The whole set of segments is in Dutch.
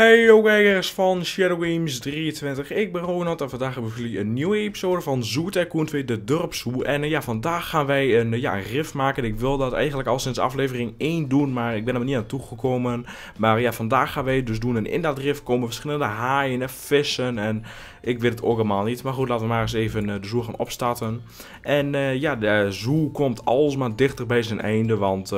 Hey kijkers van Shadow Games 23, ik ben Ronald en vandaag hebben we jullie een nieuwe episode van Zoo Tycoon 2 De Dorpshoe. En eh, ja, vandaag gaan wij een, uh, ja, riff maken. Ik wil dat eigenlijk al sinds aflevering 1 doen, maar ik ben er niet aan toegekomen. Maar ja, vandaag gaan wij dus doen en in dat riff komen verschillende haaien en vissen en ik weet het ook helemaal niet. Maar goed, laten we maar eens even eh, de zoo gaan opstarten. En eh, ja, de eh, zoo komt alsmaar dichter bij zijn einde. Want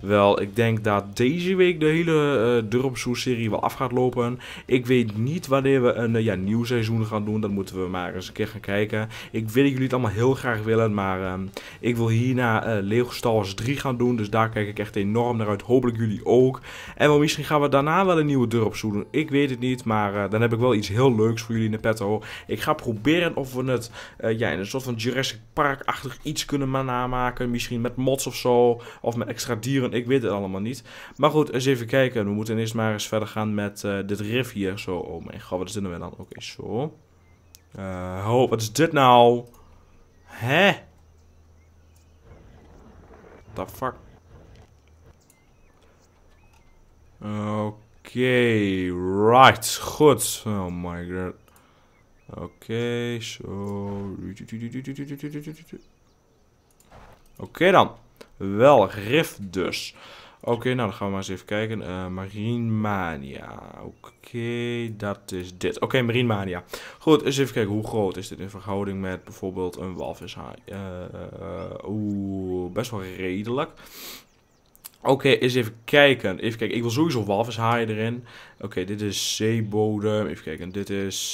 wel, ik denk dat deze week de hele uh, Zoo serie wel af gaat lopen. Ik weet niet wanneer we een ja, nieuw seizoen gaan doen. Dat moeten we maar eens een keer gaan kijken. Ik weet dat jullie het allemaal heel graag willen. Maar ehm, ik wil hierna Lego Star 3 gaan doen. Dus daar kijk ik echt enorm naar uit. Hopelijk jullie ook. En wel, misschien gaan we daarna wel een nieuwe Durp Zoo doen. Ik weet het niet. Maar dan heb ik wel iets heel leuks voor jullie in de ik ga proberen of we het eh, ja, in een soort van Jurassic Park-achtig iets kunnen namaken. Misschien met mods of zo. Of met extra dieren. Ik weet het allemaal niet. Maar goed, eens even kijken. We moeten eerst maar eens verder gaan met eh, dit riff hier. Zo, oh mijn god, wat is dit nou dan? Oké, zo. oh, wat is dit nou? Hè? The fuck? Oké, right. Goed. Oh my god. Oké, zo. Oké dan. Wel, Rif dus. Oké, nou dan gaan we maar eens even kijken. Uh, Mania. Oké, dat is dit. Oké, okay, Mania. Goed, eens even kijken hoe groot is dit in verhouding met bijvoorbeeld een walvishaai. Oeh, best wel redelijk. Oké, eens even kijken. Even kijken, ik wil sowieso walvishaai erin. Oké, dit is zeebodem. Even kijken, dit is...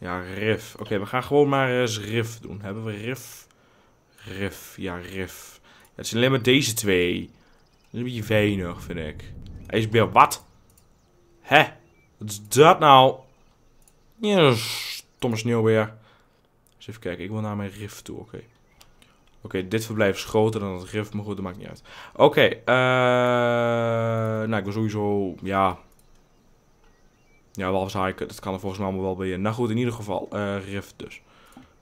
Ja, riff. Oké, we gaan gewoon maar eens riff doen. Hebben we riff? Riff, ja, riff. Ja, het zijn alleen maar deze twee. Dat is een beetje weinig, vind ik. Hij is weer wat? Hè? Wat is dat nou? Ja, stomme weer. Eens even kijken, ik wil naar mijn riff toe, oké. Oké, dit verblijf is groter dan het riff, maar goed, dat maakt niet uit. Oké, eh... nou, ik wil sowieso... Ja, ja, wel hiken, dat kan er volgens mij allemaal wel bij je Nou goed, in ieder geval, eh, Riff dus.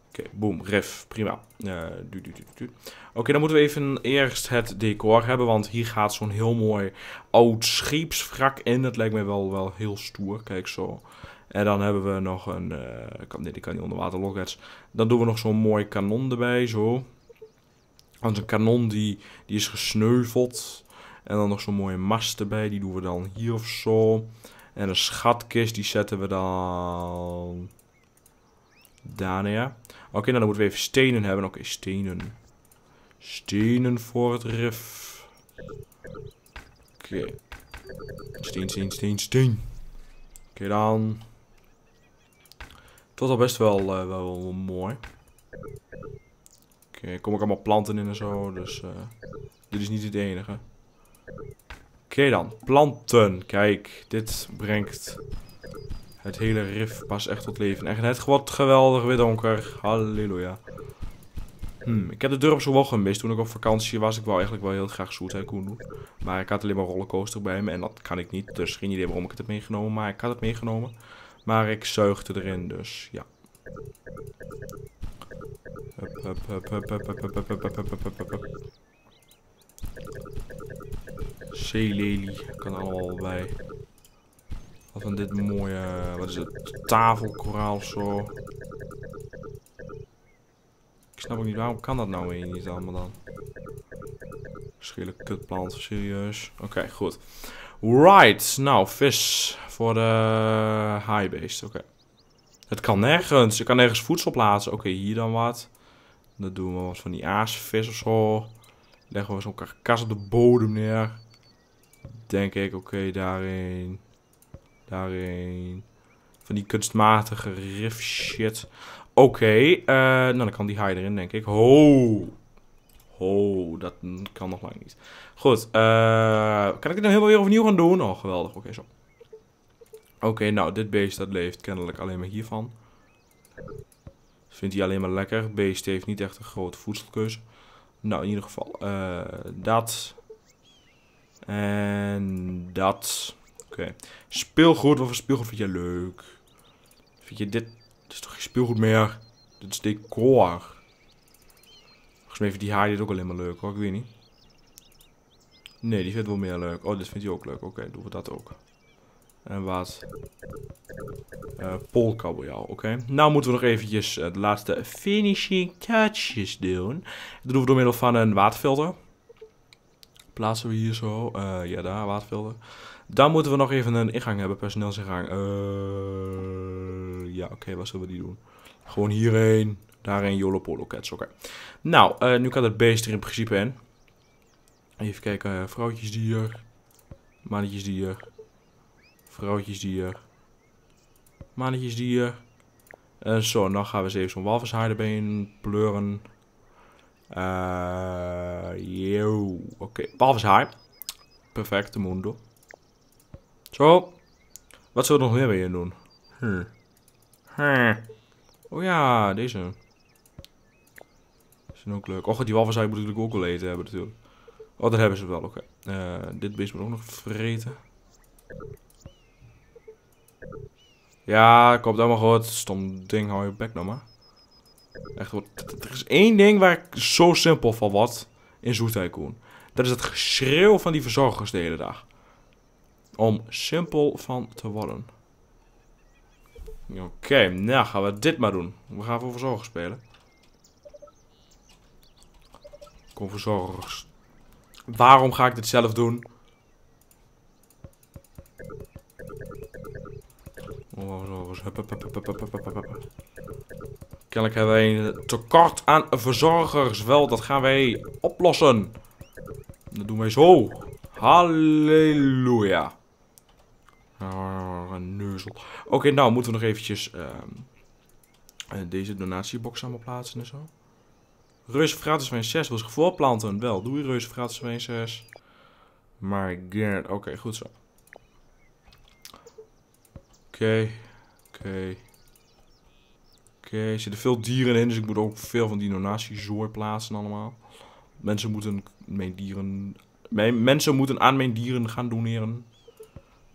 Oké, boom, ref, prima. Uh, du, du, du, Oké, dan moeten we even eerst het decor hebben, want hier gaat zo'n heel mooi oud scheepswrak in. Dat lijkt mij wel, wel heel stoer, kijk zo. En dan hebben we nog een, uh, kan, nee, die kan niet onder water, Dan doen we nog zo'n mooi kanon erbij, zo. Want een kanon die, die is gesneuveld. En dan nog zo'n mooie mast erbij, die doen we dan hier of zo. En de schatkist die zetten we dan... Daar Oké, nou, dan moeten we even stenen hebben. Oké, stenen. Stenen voor het rif. Oké. Steen, steen, steen, steen. Oké dan. Het was al best wel, eh, wel, mooi. Oké, kom ik allemaal planten in en zo. Dus eh, dit is niet het enige. Oké dan, planten. Kijk, dit brengt het hele rif pas echt tot leven. En het wordt geweldig weer donker. Halleluja. ik heb de dorp zo'n wel gemist. Toen ik op vakantie was, ik wel eigenlijk wel heel graag Zoet Tycoon doen. Maar ik had alleen maar rollercoaster bij me en dat kan ik niet. Dus geen idee waarom ik het heb meegenomen, maar ik had het meegenomen. Maar ik zuigde erin, dus ja. Zeelelie kan allemaal bij. Wat van dit mooie, wat is het, tafelkoraal of zo. Ik snap ook niet, waarom kan dat nou weer niet allemaal dan? Schille kutplant, serieus. Oké, goed. Right, nou, vis voor de high beast. oké. Het kan nergens, Ik kan nergens voedsel plaatsen. Oké, hier dan wat. Dan doen we wat van die aasvis of zo. Leggen we zo'n karkas op de bodem neer denk ik, oké, daarin. Daarin. Van die kunstmatige riff shit. Oké, eh, nou dan kan die high erin, denk ik. Ho! Ho, dat kan nog lang niet. Goed, eh, kan ik dit nou helemaal weer opnieuw gaan doen? Oh, geweldig. Oké, zo. Oké, nou, dit beest dat leeft kennelijk alleen maar hiervan. Vindt hij alleen maar lekker. Beest heeft niet echt een grote voedselkeuze. Nou, in ieder geval, eh, dat. En dat. Oké. Speelgoed. Wat voor speelgoed vind je leuk? Vind je dit? Dit is toch geen speelgoed meer? Dit is decor. Volgens mij vindt die haar dit ook alleen maar leuk hoor. Ik weet niet. Nee, die vindt wel meer leuk. Oh, dit vindt hij ook leuk. Oké, doen we dat ook. En wat? Uh, Polkabeljauw, oké. Nou moeten we nog eventjes de laatste finishing touches doen. Dat doen we door middel van een waterfilter plaatsen we hier zo. Eh, ja, daar, watervelden. Dan moeten we nog even een ingang hebben, personeelsingang. ingang. Eh, ja, oké, wat zullen we die doen? Gewoon hierheen, daarheen, Jolopolo Cats, oké. Nou, eh, nu kan het beest er in principe in. Even kijken, vrouwtjes dier. Mannetjes dier. Vrouwtjes dier. Mannetjes dier. En zo, dan gaan we eens even zo'n walvishaardebeen pleuren. Eh, yo. Oké, okay. Palf Perfecte mundo. Zo. Wat zullen we nog meer weer doen? Hm. Hm. Oh ja, deze. Zijn ook leuk. Och, die walviszaai moet natuurlijk ook wel eten hebben natuurlijk. Oh, dat hebben ze wel, oké. Okay. Eh, dit beest moet ook nog vreten. Ja, komt helemaal goed. Stom ding, hou je bek nou maar. Echt, er is één ding waar ik zo simpel van wat in Zoo Dat is het geschreeuw van die verzorgers de hele dag. Om simpel van te worden. Oké, okay, nou gaan we dit maar doen. We gaan voor verzorgers spelen. Kom verzorgers. Waarom ga ik dit zelf doen? Oh, verzorgers. Hup, hup, hup, Kennelijk hebben wij een tekort aan verzorgers. Wel, dat gaan wij oplossen. Dat doen wij zo. Halleluja. een neuzel. Oké, nou moeten we nog eventjes ehm, eh, deze donatiebox samen plaatsen en zo. Reuze gratis 6 was voorplanten. Wel, doe je Reuze gratis 6. My god. Oké, goed zo. Oké. Oké. Oké, eh, er zitten veel dieren in, dus ik moet ook veel van die donatiezooi plaatsen allemaal. Mensen moeten mijn dieren... Mijn, mensen moeten aan mijn dieren gaan doneren.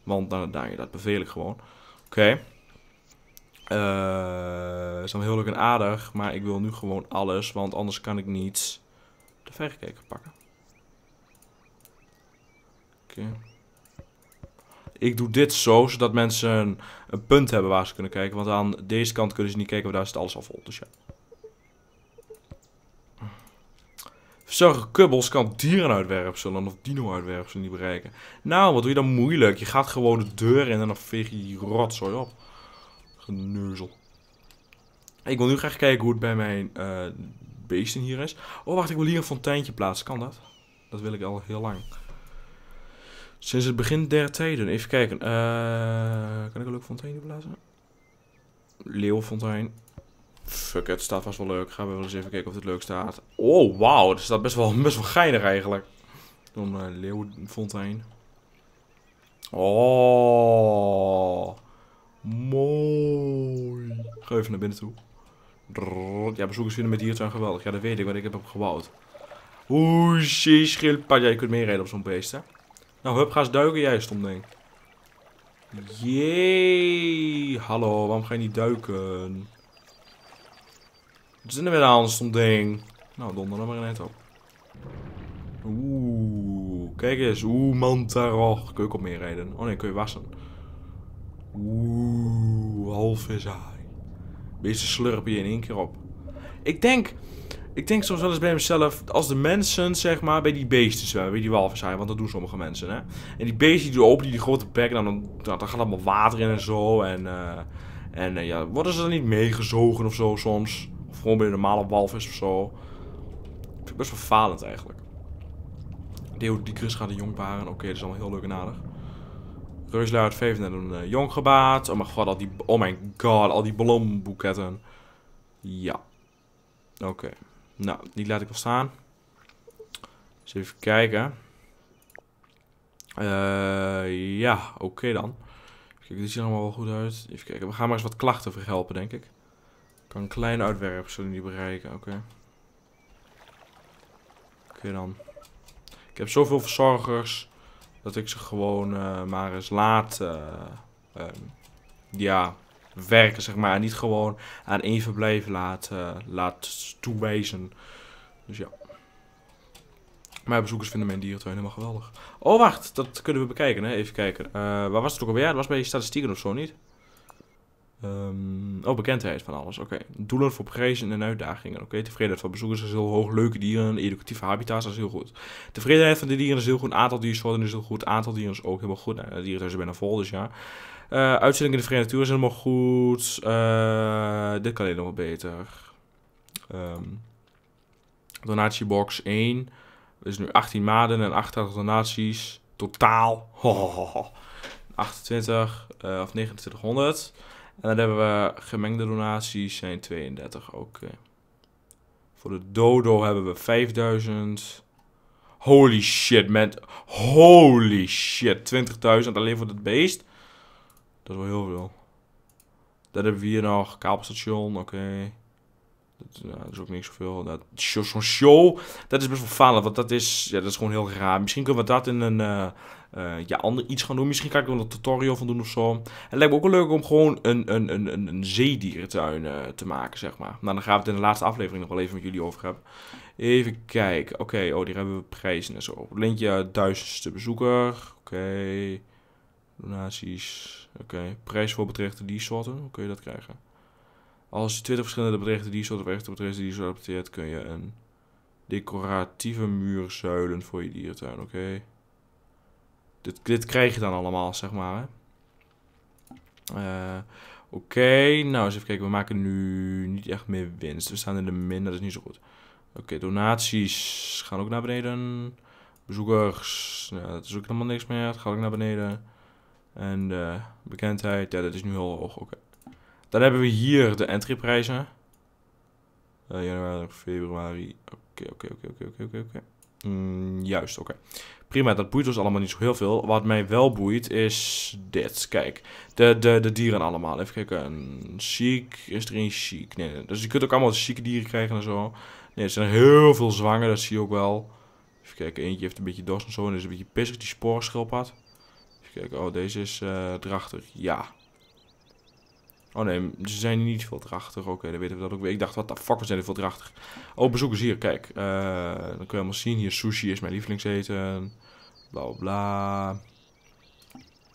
Want dan, dan, dat beveel ik gewoon. Oké. Okay. Eh, is dan heel leuk en aardig, maar ik wil nu gewoon alles, want anders kan ik niet de verrekijker pakken. Oké ik doe dit zo, zodat mensen een, punt hebben waar ze kunnen kijken. Want aan deze kant kunnen ze niet kijken, want daar zit alles al vol. Dus ja. Verzorger kubbels kan dierenuitwerpselen of dino-uitwerpselen niet bereiken. Nou, wat doe je dan moeilijk? Je gaat gewoon de deur in en dan veeg je die rotzooi op. Geneuzel. Ik wil nu graag kijken hoe het bij mijn uh, eh, beesten hier is. Oh, wacht, ik wil hier een fonteintje plaatsen. Kan dat? Dat wil ik al heel lang. Sinds het begin der tijden. Even kijken. Eh, kan ik een leuk fontein blazen? Leeuwfontein. Fuck het staat vast wel leuk. Gaan we wel eens even kijken of het leuk staat. Oh, wauw. het staat best wel, best wel geinig eigenlijk. Dan uh, eh, Leeuwfontein. Oh. Mooi. Ga even naar binnen toe. Ja, bezoekers vinden met diertuin geweldig. Ja, dat weet ik, want ik heb hem gebouwd. Oeh, schildpad. Ja, je kunt rijden op zo'n beest, hè. Nou, hup, ga eens duiken jij, stom ding. Jee. Hallo, waarom ga je niet duiken? Wat is er nou weer aan, stom ding? Nou, donder dan maar net op. Oeh, kijk eens. Oeh, mantaroch. Kun je ook op rijden? Oh nee, kun je wassen. Oeh, half is hij. Beesten slurpen je in één keer op. Ik denk, ik denk soms wel eens bij mezelf, als de mensen, zeg maar, bij die beesten zwemmen, bij die walven zijn, want dat doen sommige mensen, hè. En die beesten die openen open die, grote bek, dan, dan, dan gaat allemaal water in en zo. En, eh, en eh, ja, worden ze dan niet meegezogen of zo soms? Of gewoon bij een normale walvis of zo. Ik vind het best verfalend eigenlijk. Deodicus gaat de jongbaren. Oké, dat is allemaal heel leuk en aardig. Reusluid heeft net een eh, jong gebaat. Oh mijn god, al die, oh mijn god, al die ballonboeketten. Ja. Oké. Nou, die laat ik wel staan. even kijken. Eh, ja, oké dan. Kijk, die ziet er allemaal wel goed uit. Even kijken. We gaan maar eens wat klachten verhelpen, denk ik. Kan een klein uitwerp, zullen die bereiken. Oké. Oké dan. Ik heb zoveel verzorgers dat ik ze gewoon eh, maar eens laat. Eh, ehm, ja, werken, zeg maar. En niet gewoon aan één verblijf laten eh, laten toewijzen. Dus ja. mijn bezoekers vinden mijn dierentuin helemaal geweldig. Oh, wacht. Dat kunnen we bekijken, hè. Even kijken. Eh, waar was het ook alweer? Dat was bij je statistieken of zo, niet? Um, oh, bekendheid van alles. Oké. Okay. Doelen voor prijzen en uitdagingen. Oké. Tevredenheid van bezoekers is heel hoog. Leuke dieren, educatieve habitats, is heel goed. Tevredenheid van de dieren is heel goed. Aantal diersoorten is heel goed. Aantal dieren is ook helemaal goed. Nou, de zijn bijna vol, dus ja. Uh, uitzending in de Verenigde Natuur is helemaal goed. Uh, dit kan helemaal beter. Um, ehm, donatiebox 1. Dat is nu 18 maanden en 88 donaties. Totaal. Oh, eh, 28 of 2900. En dan hebben we gemengde donaties zijn 32. Oké. Eh. Voor de dodo hebben we 5000. Holy shit, man. Holy shit. 20.000 alleen voor dat beest. Dat is wel heel veel. Dan hebben we hier nog kabelstation. Oké. Nou, dat, is ook niks zoveel. Dat, nou, zo'n show, dat is best wel falen, want dat is, ja, dat is gewoon heel raar. Misschien kunnen we dat in een eh, eh, ja, ander iets gaan doen. Misschien kan ik er een tutorial van doen of zo. het lijkt me ook wel leuk om gewoon een, een, een, een, een zeedierentuin eh, te maken, zeg maar. Nou, dan gaan we het in de laatste aflevering nog wel even met jullie over hebben. Even kijken. Oké, oh, hier hebben we prijzen en zo. Linkje duizendste bezoeker. Oké. Donaties. Oké. Prijs voor betrechten die soorten. je dat krijgen. Als je 20 verschillende berichten die soort op echte berichten die soort adapteert, kun je een decoratieve zuilen voor je dierentuin, oké? Dit, dit krijg je dan allemaal, zeg maar. Eh, oké, nou eens even kijken. We maken nu niet echt meer winst. We staan in de min, dat is niet zo goed. Oké, donaties gaan ook naar beneden. Bezoekers, nou, dat is ook helemaal niks meer. Dat gaat ook naar beneden. En eh, bekendheid, ja, dat is nu heel hoog. Oké. Dan hebben we hier de entryprijzen. Uh, januari, februari. Oké, oké, oké, oké, oké, oké. Mm, juist, oké. Prima, dat boeit ons allemaal niet zo heel veel. Wat mij wel boeit is dit. Kijk, de, de, de dieren allemaal. Even kijken. Ziek, is er een ziek. Nee, nee, Dus je kunt ook allemaal zieke dieren krijgen en zo. Nee, er zijn heel veel zwanger. dat zie je ook wel. Even kijken, eentje heeft een beetje dorst en zo. En is een beetje pissig, die spoorschildpad. Even kijken, oh, deze is eh, drachtig. Ja, Oh nee, ze zijn niet veel drachtig, Oké, Dat dan weten we dat ook weer. Ik dacht, wat de fuck, we zijn er drachtig. Oh, bezoekers hier, kijk. Uh, dan kun je allemaal zien. Hier, sushi is mijn lievelingseten. Bla, bla. Hier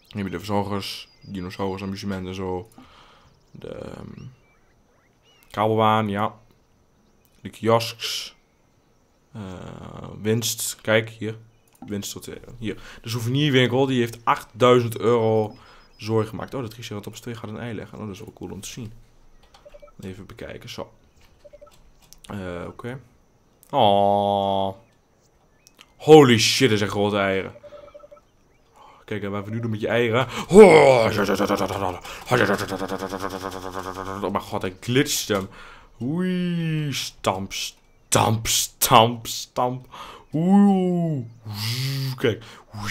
heb je de verzorgers. Dinosaurus amusement en zo. De ehm, kabelbaan, ja. De kiosks. Eh, winst, kijk hier. Winst tot... twee. Eh, hier. De souvenirwinkel, die heeft 8000 euro Zorg gemaakt. Oh, dat Triceratops 2 gaat een ei leggen. Oh, dat is wel cool om te zien. Even bekijken, zo. Uh, Oké. Okay. Oh. Holy shit, er zijn grote eieren. Kijk, en wat we nu doen met je eieren. Oh mijn god, hij glitst hem. Oei, stamp, stamp, stamp, stamp. Oeh. Kijk. Oeh.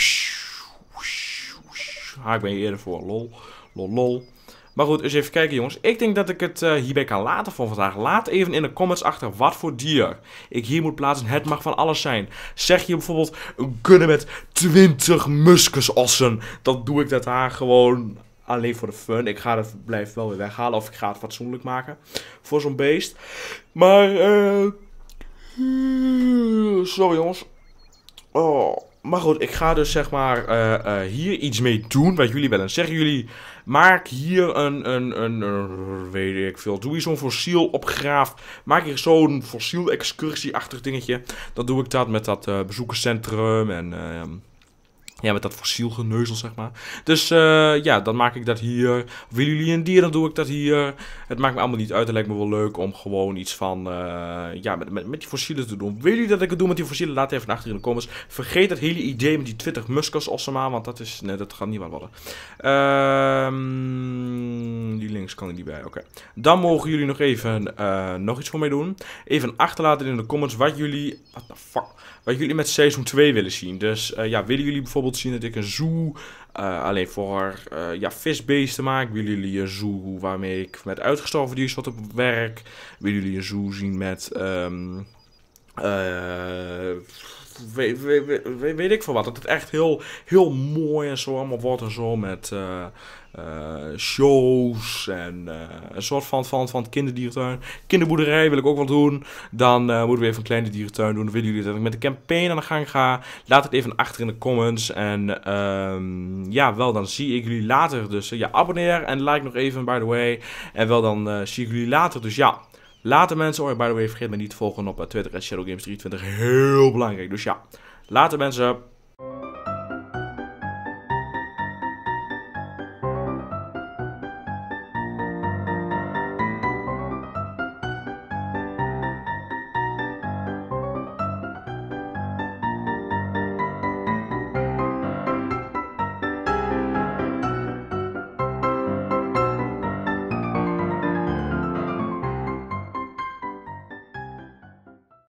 Haak ben je eerder voor. Lol. Lol, lol. Maar goed, eens even kijken jongens. Ik denk dat ik het eh, hierbij kan laten voor vandaag. Laat even in de comments achter wat voor dier ik hier moet plaatsen. Het mag van alles zijn. Zeg je bijvoorbeeld een met 20 muskusossen. Dan doe ik dat haar gewoon alleen voor de fun. Ik ga het blijft wel weer weghalen of ik ga het fatsoenlijk maken voor zo'n beest. Maar, eh... Sorry jongens. Oh... Maar goed, ik ga dus zeg maar eh, eh, hier iets mee doen. Wat jullie willen zeggen. Jullie maak hier een, een, een, weet ik veel. Doe hier zo'n fossiel opgraaf. Maak hier zo'n fossiel excursie-achtig dingetje. Dan doe ik dat met dat eh, bezoekerscentrum en... Ehm, ja, met dat fossiel geneuzel, zeg maar. Dus eh, ja, dan maak ik dat hier. Willen jullie een dier, dan doe ik dat hier. Het maakt me allemaal niet uit. Het lijkt me wel leuk om gewoon iets van... Eh, ja, met, met, met, die fossielen te doen. Willen jullie dat ik het doe met die fossielen? Laat even achter in de comments. Vergeet dat hele idee met die 20 muskels Ossema. Want dat is... Nee, dat gaat niet wat worden. Ehm, die links kan ik niet bij. Oké. Dan mogen jullie nog even eh, nog iets voor mij doen. Even achterlaten in de comments wat jullie... What the fuck? Wat jullie met seizoen 2 willen zien. Dus ja, willen jullie bijvoorbeeld bijvoorbeeld zien dat ik een zoo uh, alleen voor uh, ja, visbeesten maak. Willen jullie een zoo waarmee ik met uitgestorven op werk? Willen jullie een zoo zien met... Um, weet, weet, weet, ik veel wat. Dat het echt heel, heel mooi en zo allemaal wordt en zo met eh, eh, shows en eh, een soort van, van, van kinderdierentuin. Kinderboerderij wil ik ook wel doen. Dan moeten we even een kleine dierentuin doen. Dan willen jullie dat ik met de campaign aan de gang ga. Laat het even achter in de comments. En ehm, ja, wel, dan zie ik jullie later. Dus ja, abonneer en like nog even, by the way. En wel, dan zie ik jullie later. Dus ja. Later mensen, oh by the way, vergeet me niet te volgen op eh, Twitter, Shadowgames23, heel belangrijk. Dus ja, later mensen.